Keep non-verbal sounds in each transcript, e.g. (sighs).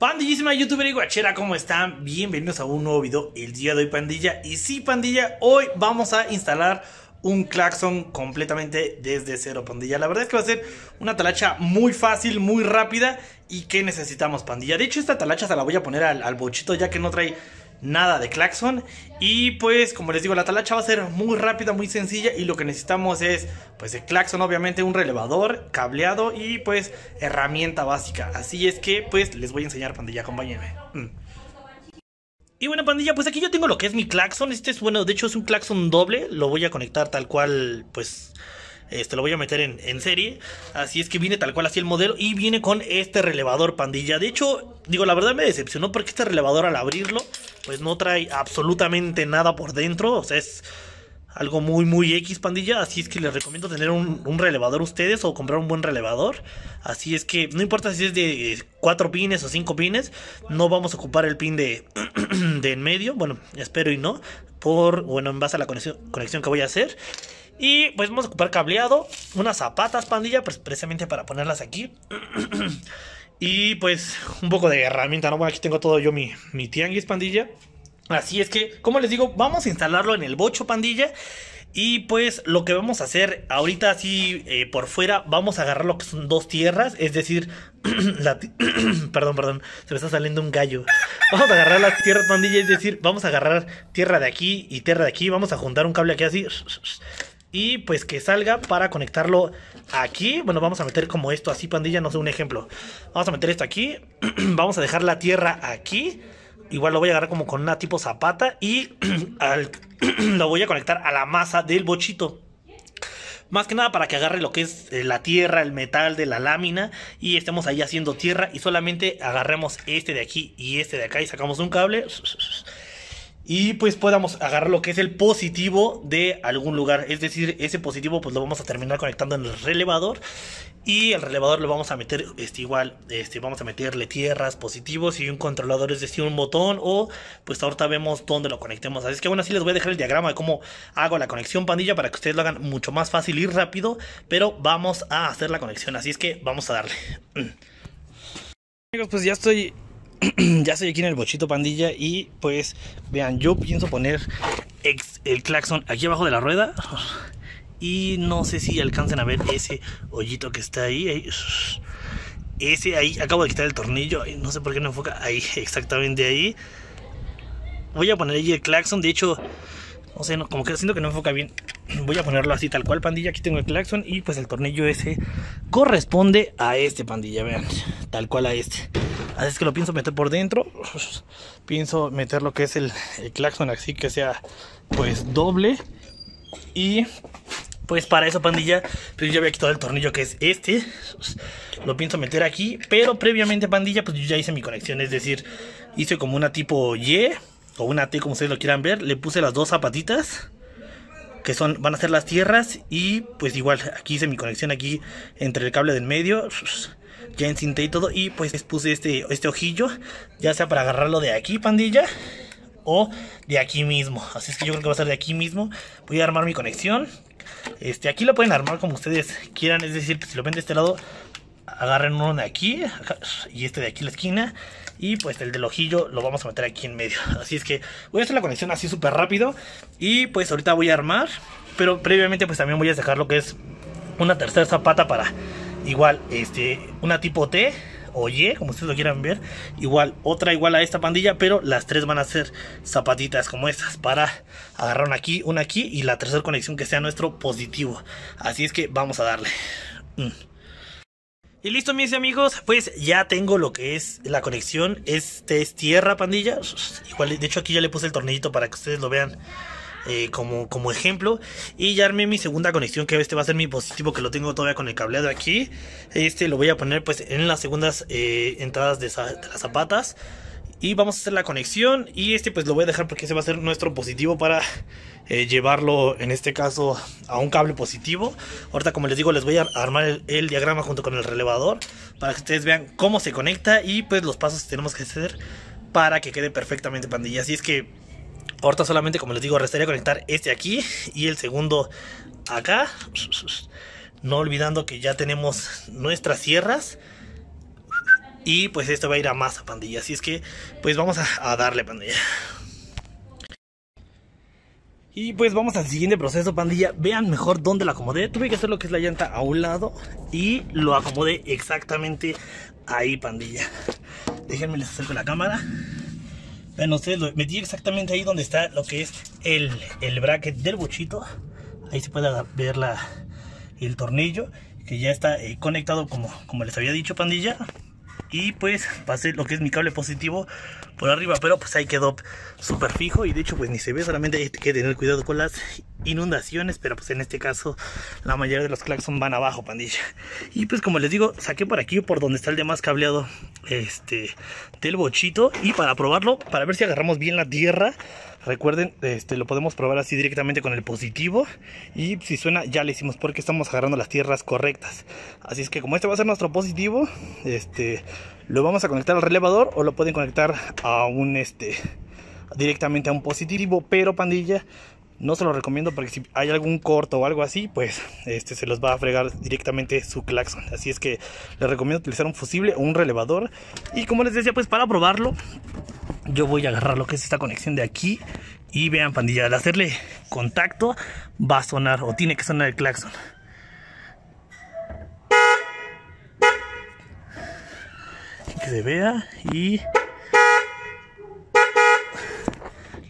Pandillísima youtuber y guachera, ¿cómo están? Bienvenidos a un nuevo video el día de hoy, pandilla. Y sí, pandilla, hoy vamos a instalar un claxon completamente desde cero, pandilla. La verdad es que va a ser una talacha muy fácil, muy rápida y que necesitamos, pandilla. De hecho, esta talacha se la voy a poner al bochito ya que no trae nada de claxon. Y pues, como les digo, la talacha va a ser muy rápida, muy sencilla. Y lo que necesitamos es, pues, el claxon, obviamente, un relevador, cableado y pues, herramienta básica. Así es que, pues, les voy a enseñar, pandilla, acompáñenme. Mm. Y bueno, pandilla, pues aquí yo tengo lo que es mi claxon. Este es, bueno, de hecho es un claxon doble. Lo voy a conectar tal cual, pues, este, lo voy a meter en, en, serie. Así es que viene tal cual así el modelo. Y viene con este relevador, pandilla. De hecho, digo, la verdad me decepcionó porque este relevador al abrirlo pues no trae absolutamente nada por dentro. O sea, es algo muy, muy X, pandilla. Así es que les recomiendo tener un, un relevador ustedes o comprar un buen relevador. Así es que no importa si es de 4 eh, pines o 5 pines, no vamos a ocupar el pin de, (clears throat) de en medio. Bueno, espero y no. Por, bueno, en base a la conexión, conexión que voy a hacer. Y pues vamos a ocupar cableado, unas zapatas, pandilla, pues precisamente para ponerlas aquí. (clears throat) Y pues un poco de herramienta, ¿no? Bueno, aquí tengo todo yo mi, mi tianguis pandilla. Así es que, como les digo, vamos a instalarlo en el bocho pandilla. Y pues lo que vamos a hacer ahorita así eh, por fuera, vamos a agarrar lo que son dos tierras, es decir, (clears throat) (clears throat) perdón, perdón, se me está saliendo un gallo. Vamos a agarrar las tierras pandilla, es decir, vamos a agarrar tierra de aquí y tierra de aquí, vamos a juntar un cable aquí así (sniffs) y pues que salga para conectarlo aquí. Bueno, vamos a meter como esto así, pandilla, no sé, un ejemplo. Vamos a meter esto aquí, (clears throat) vamos a dejar la tierra aquí. Igual lo voy a agarrar como con una tipo zapata y (clears throat) (clears throat) lo voy a conectar a la masa del bochito. Más que nada para que agarre lo que es eh, la tierra, el metal de la lámina y estemos ahí haciendo tierra y solamente agarremos este de aquí y este de acá y sacamos un cable (sniffs) y pues podamos agarrar lo que es el positivo de algún lugar. Es decir, ese positivo pues lo vamos a terminar conectando en el relevador y el relevador lo vamos a meter este, igual, este, vamos a meterle tierras, positivos y un controlador, es decir, un botón o pues ahorita vemos dónde lo conectemos. Así que bueno, así les voy a dejar el diagrama de cómo hago la conexión pandilla para que ustedes lo hagan mucho más fácil y rápido, pero vamos a hacer la conexión, así es que vamos a darle. (clears throat) Amigos, pues ya estoy (clears throat) ya estoy aquí en el bochito pandilla y pues vean, yo pienso poner el claxon aquí abajo de la rueda y no sé si alcancen a ver ese hoyito que está ahí. Ese ahí, acabo de quitar el tornillo, no sé por qué no enfoca ahí, exactamente ahí. Voy a poner ahí el claxon, de hecho, no sé, como que siento que no enfoca bien. (clears throat) Voy a ponerlo así tal cual, pandilla. Aquí tengo el claxon y pues el tornillo ese corresponde a este, pandilla, vean, tal cual a este. Así ah, es que lo pienso meter por dentro. (sighs) Pienso meter lo que es el, claxon así que sea pues doble. Y pues para eso pandilla, pues yo había quitado el tornillo que es este. Lo pienso meter aquí, pero previamente pandilla, pues yo ya hice mi conexión, es decir, hice como una tipo Y o una T como ustedes lo quieran ver. Le puse las dos zapatitas que son van a ser las tierras y pues igual aquí hice mi conexión aquí entre el cable del medio ya encinté y todo. Y pues les puse este, este ojillo, ya sea para agarrarlo de aquí, pandilla, o de aquí mismo. Así es que yo creo que va a ser de aquí mismo. Voy a armar mi conexión. Este, aquí lo pueden armar como ustedes quieran, es decir, si lo ven de este lado, agarren uno de aquí y este de aquí la esquina y pues el del ojillo lo vamos a meter aquí en medio así es que voy a hacer la conexión así súper rápido y pues ahorita voy a armar pero previamente pues también voy a dejar lo que es una tercera zapata para Igual, este, una tipo T o Y, como ustedes lo quieran ver. Igual, otra igual a esta pandilla, pero las tres van a ser zapatitas como estas para agarrar una aquí, una aquí y la tercera conexión que sea nuestro positivo. Así es que vamos a darle. Mm. Y listo mis amigos, pues ya tengo lo que es la conexión. Este es tierra pandilla. Igual, de hecho aquí ya le puse el tornillito para que ustedes lo vean eh, como, como ejemplo. Y ya armé mi segunda conexión, que este va a ser mi positivo, que lo tengo todavía con el cableado aquí. Este lo voy a poner pues en las segundas eh, entradas de, las zapatas. Y vamos a hacer la conexión. Y este pues lo voy a dejar porque ese va a ser nuestro positivo para eh, llevarlo en este caso a un cable positivo. Ahorita como les digo les voy a armar el, el, diagrama junto con el relevador. Para que ustedes vean cómo se conecta y pues los pasos que tenemos que hacer para que quede perfectamente pandilla. Así es que Ahorita solamente, como les digo, restaría conectar este aquí y el segundo acá. No olvidando que ya tenemos nuestras sierras. Y pues esto va a ir a masa, pandilla. Así es que, pues vamos a, darle, pandilla. Y pues vamos al siguiente proceso, pandilla. Vean mejor dónde la acomodé. Tuve que hacer lo que es la llanta a un lado y lo acomodé exactamente ahí, pandilla. Déjenme les acerco la cámara. Bueno, ustedes, lo metí exactamente ahí donde está lo que es el, bracket del bochito. Ahí se puede ver el tornillo que ya está eh, conectado como, como les había dicho pandilla. Y pues pasé lo que es mi cable positivo por arriba, pero pues ahí quedó súper fijo y de hecho pues ni se ve, solamente hay que tener cuidado con las inundaciones, pero pues en este caso la mayoría de los claxon van abajo, pandilla. Y pues como les digo, saqué por aquí, por donde está el demás cableado este, del bochito. Y para probarlo, para ver si agarramos bien la tierra, recuerden, este, lo podemos probar así directamente con el positivo. Y si suena, ya le hicimos porque estamos agarrando las tierras correctas. Así es que como este va a ser nuestro positivo, este, lo vamos a conectar al relevador o lo pueden conectar a un... Este, directamente a un positivo, pero pandilla, no se lo recomiendo porque si hay algún corto o algo así, pues este, se los va a fregar directamente su claxon. Así es que les recomiendo utilizar un fusible o un relevador. Y como les decía, pues para probarlo, yo voy a agarrar lo que es esta conexión de aquí. Y vean, pandilla, al hacerle contacto va a sonar o tiene que sonar el claxon. Que se vea y...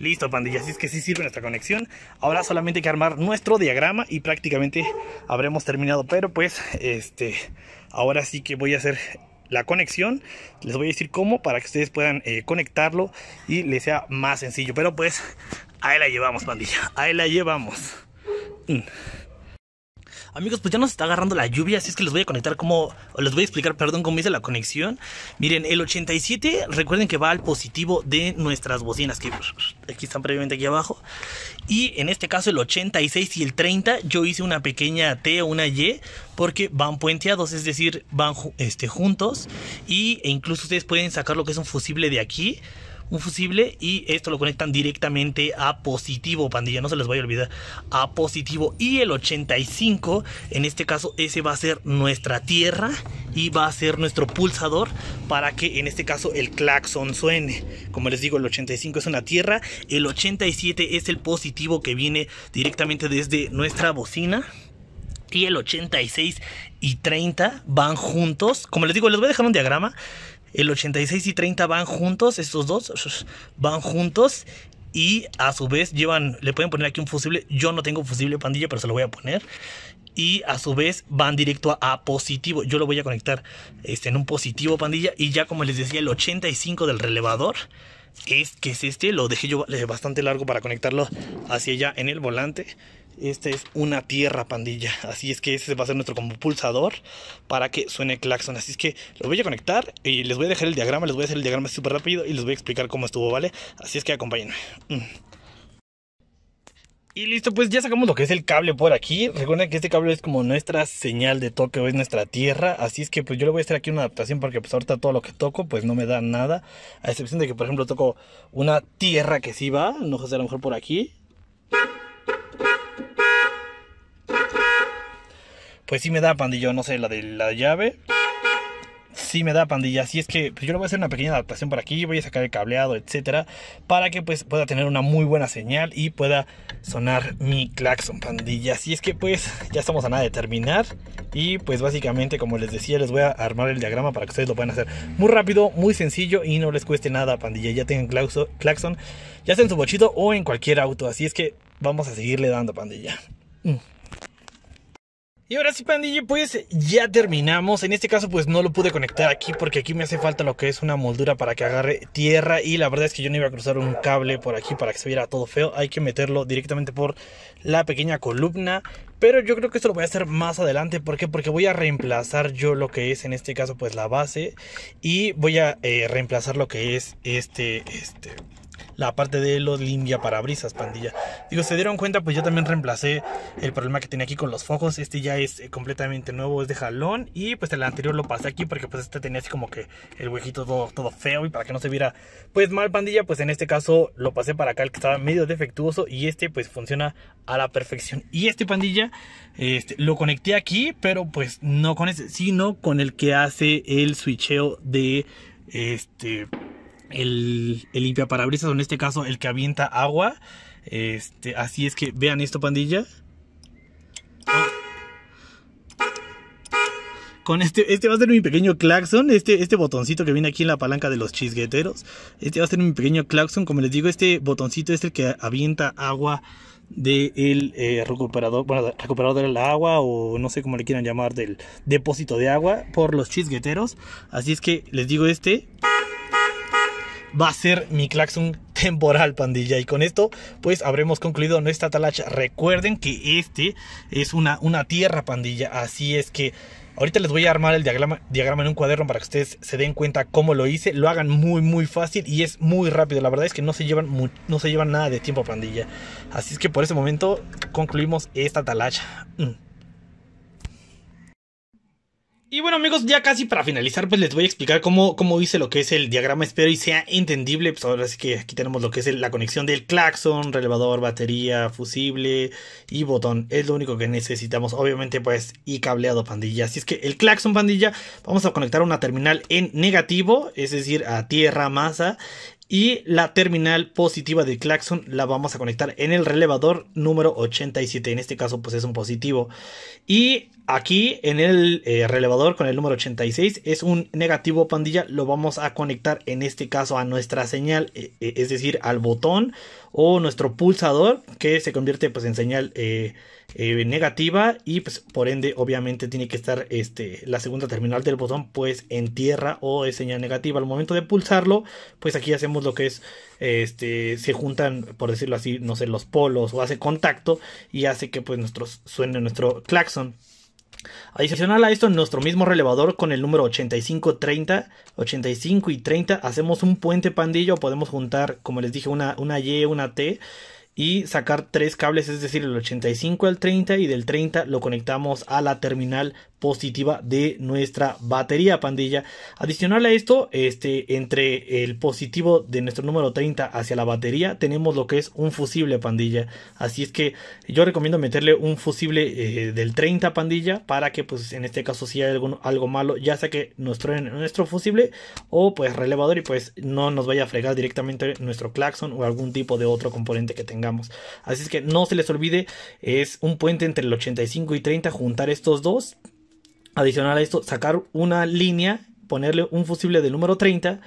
Listo, pandilla, así es que sí sirve nuestra conexión. Ahora solamente hay que armar nuestro diagrama y prácticamente habremos terminado. Pero pues, este, ahora sí que voy a hacer la conexión. Les voy a decir cómo para que ustedes puedan eh, conectarlo y les sea más sencillo. Pero pues, ahí la llevamos, pandilla. Ahí la llevamos. Mm. Amigos, pues ya nos está agarrando la lluvia, así es que les voy a conectar como, les voy a explicar, perdón, cómo hice la conexión. Miren, el 87, recuerden que va al positivo de nuestras bocinas, que aquí están previamente aquí abajo. Y en este caso el 86 y el 30, yo hice una pequeña T o una Y, porque van puenteados, es decir, van este, juntos. Y, e incluso ustedes pueden sacar lo que es un fusible de aquí un fusible y esto lo conectan directamente a positivo, pandilla, no se les vaya a olvidar, a positivo. Y el 85, en este caso, ese va a ser nuestra tierra y va a ser nuestro pulsador para que en este caso el claxon suene. Como les digo, el 85 es una tierra, el 87 es el positivo que viene directamente desde nuestra bocina y el 86 y 30 van juntos. Como les digo, les voy a dejar un diagrama el 86 y 30 van juntos, estos dos van juntos y a su vez llevan, le pueden poner aquí un fusible, yo no tengo fusible pandilla, pero se lo voy a poner. Y a su vez van directo a, positivo. Yo lo voy a conectar este, en un positivo pandilla. Y ya como les decía, el 85 del relevador es que es este. Lo dejé yo eh, bastante largo para conectarlo hacia allá en el volante. Esta es una tierra, pandilla. Así es que ese va a ser nuestro compulsador para que suene claxon. Así es que lo voy a conectar y les voy a dejar el diagrama. Les voy a hacer el diagrama súper rápido y les voy a explicar cómo estuvo, ¿vale? Así es que acompáñenme. Mm. Y listo, pues ya sacamos lo que es el cable por aquí. Recuerden que este cable es como nuestra señal de toque o es nuestra tierra. Así es que pues yo le voy a hacer aquí una adaptación porque pues ahorita todo lo que toco pues no me da nada. A excepción de que por ejemplo toco una tierra que sí va. No sé, a lo mejor por aquí. Pues sí me da pandilla, no sé, la de la llave. Sí me da pandilla, así es que pues, yo le voy a hacer una pequeña adaptación por aquí, voy a sacar el cableado, etcétera, para que pues pueda tener una muy buena señal y pueda sonar mi claxon pandilla. Así es que pues ya estamos a nada de terminar y pues básicamente como les decía les voy a armar el diagrama para que ustedes lo puedan hacer muy rápido, muy sencillo y no les cueste nada pandilla. Ya tengan claxon, ya sea en su bochito o en cualquier auto, así es que vamos a seguirle dando pandilla. Mm. Y ahora sí, pandilla, pues ya terminamos. En este caso, pues no lo pude conectar aquí porque aquí me hace falta lo que es una moldura para que agarre tierra. Y la verdad es que yo no iba a cruzar un cable por aquí para que se viera todo feo. Hay que meterlo directamente por la pequeña columna. Pero yo creo que esto lo voy a hacer más adelante. ¿Por qué? Porque voy a reemplazar yo lo que es, en este caso, pues la base. Y voy a eh, reemplazar lo que es este, este, la parte de los limpia parabrisas, pandilla. Digo, se dieron cuenta, pues yo también reemplacé el problema que tenía aquí con los focos. Este ya es eh, completamente nuevo, es de jalón. Y pues el anterior lo pasé aquí porque pues este tenía así como que el huequito todo, feo y para que no se viera pues mal, pandilla. Pues en este caso lo pasé para acá, el que estaba medio defectuoso. Y este pues funciona a la perfección. Y este pandilla este, lo conecté aquí, pero pues no con ese, sino con el que hace el switcheo de este el, limpia parabrisas o en este caso el que avienta agua. Este, así es que vean esto, pandilla. Ah. Con este, este va a ser mi pequeño claxon, este, este botoncito que viene aquí en la palanca de los chisgueteros. Este va a ser mi pequeño claxon, como les digo, este botoncito es el que avienta agua del de eh, recuperador, bueno, recuperador del agua o no sé cómo le quieran llamar, del depósito de agua por los chisgueteros. Así es que les digo este va a ser mi claxon temporal, pandilla. Y con esto, pues habremos concluido nuestra talacha. Recuerden que este es una, una tierra, pandilla. Así es que ahorita les voy a armar el diagrama, diagrama en un cuaderno para que ustedes se den cuenta cómo lo hice. Lo hagan muy, muy fácil y es muy rápido. La verdad es que no se llevan, no se nada de tiempo, pandilla. Así es que por ese momento concluimos esta talacha. Mm. Y bueno amigos, ya casi para finalizar pues les voy a explicar cómo, cómo hice lo que es el diagrama espero y sea entendible. Pues ahora sí que aquí tenemos lo que es la conexión del claxon, relevador, batería, fusible y botón. Es lo único que necesitamos obviamente pues y cableado pandilla. Así es que el claxon pandilla vamos a conectar una terminal en negativo, es decir a tierra masa y la terminal positiva del claxon la vamos a conectar en el relevador número 87. En este caso, pues es un positivo. Y aquí en el eh, relevador con el número 86 es un negativo pandilla. Lo vamos a conectar en este caso a nuestra señal, eh, eh, es decir, al botón o nuestro pulsador que se convierte pues en señal. Eh, negativa y pues, por ende obviamente tiene que estar este, la segunda terminal del botón pues en tierra o de señal negativa. Al momento de pulsarlo pues aquí hacemos lo que es este, se juntan por decirlo así no sé los polos o hace contacto y hace que pues nuestro suene nuestro claxon. Adicional a esto, nuestro mismo relevador con el número 8530 85 y 30 hacemos un puente pandillo, podemos juntar, como les dije, una, una Y, una T y sacar tres cables, es decir, el 85 al 30 y del 30 lo conectamos a la terminal positiva de nuestra batería pandilla. Adicional a esto, este, entre el positivo de nuestro número 30 hacia la batería, tenemos lo que es un fusible pandilla. Así es que yo recomiendo meterle un fusible eh, del 30 pandilla para que pues en este caso si hay algo, algo malo, ya sea que nuestro, nuestro fusible o pues relevador y pues no nos vaya a fregar directamente nuestro claxon o algún tipo de otro componente que tengamos. Así es que no se les olvide, es un puente entre el 85 y 30 juntar estos dos Adicional a esto, sacar una línea, ponerle un fusible del número 30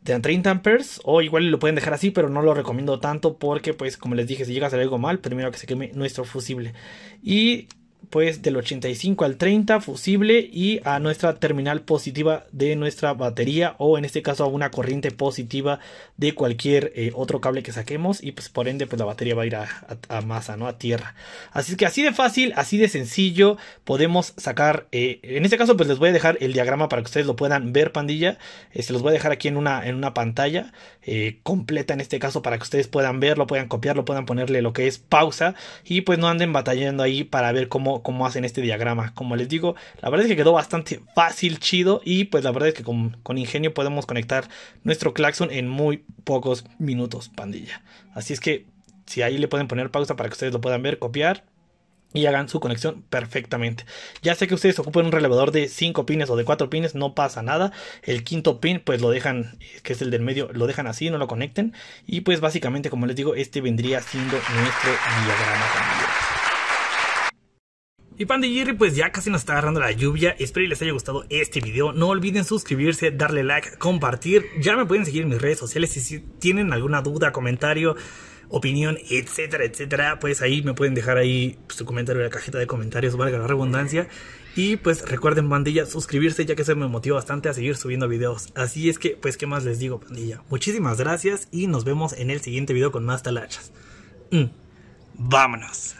de 30 amperes o igual lo pueden dejar así pero no lo recomiendo tanto porque pues como les dije si llega a salir algo mal primero que se queme nuestro fusible y pues del 85 al 30 fusible y a nuestra terminal positiva de nuestra batería o en este caso a una corriente positiva de cualquier eh, otro cable que saquemos y pues por ende pues la batería va a ir a, masa, ¿no? A tierra. Así que así de fácil, así de sencillo podemos sacar, eh, en este caso pues les voy a dejar el diagrama para que ustedes lo puedan ver pandilla, se este, los voy a dejar aquí en una, en una pantalla eh, completa en este caso para que ustedes puedan verlo, puedan copiarlo, puedan ponerle lo que es pausa y pues no anden batallando ahí para ver cómo como hacen este diagrama. Como les digo, la verdad es que quedó bastante fácil, chido y pues la verdad es que con, ingenio podemos conectar nuestro claxon en muy pocos minutos, pandilla. Así es que si ahí le pueden poner pausa para que ustedes lo puedan ver, copiar, y hagan su conexión perfectamente. Ya sé que ustedes ocupen un relevador de 5 pines o de 4 pines, no pasa nada. El quinto pin, pues lo dejan, eh, que es el del medio, lo dejan así, no lo conecten. Y pues básicamente, como les digo, este vendría siendo nuestro diagrama también. Y Panda pues ya casi nos está agarrando la lluvia, espero que les haya gustado este video, no olviden suscribirse, darle like, compartir, ya me pueden seguir en mis redes sociales y si tienen alguna duda, comentario, opinión, etcétera, etcétera, pues ahí me pueden dejar ahí pues, su comentario en la cajita de comentarios, valga la redundancia. Y pues recuerden, pandilla, suscribirse ya que eso me motiva bastante a seguir subiendo videos. Así es que, pues, ¿qué más les digo, pandilla? Muchísimas gracias y nos vemos en el siguiente video con más talachas. Mm. Vámonos.